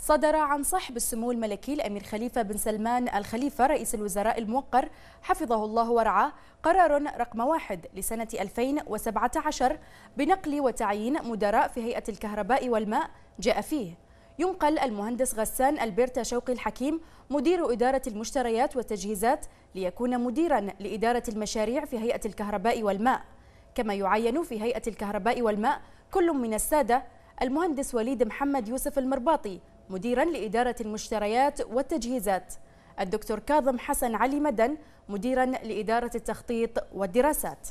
صدر عن صاحب السمو الملكي الأمير خليفة بن سلمان الخليفة رئيس الوزراء الموقر حفظه الله ورعاه قرار رقم واحد لسنة 2017 بنقل وتعيين مدراء في هيئة الكهرباء والماء جاء فيه ينقل المهندس غسان البرتا شوقي الحكيم مدير إدارة المشتريات والتجهيزات ليكون مديرا لإدارة المشاريع في هيئة الكهرباء والماء كما يعين في هيئة الكهرباء والماء كل من السادة المهندس وليد محمد يوسف المرباطي مديرا لإدارة المشتريات والتجهيزات الدكتور كاظم حسن علي مدن مديرا لإدارة التخطيط والدراسات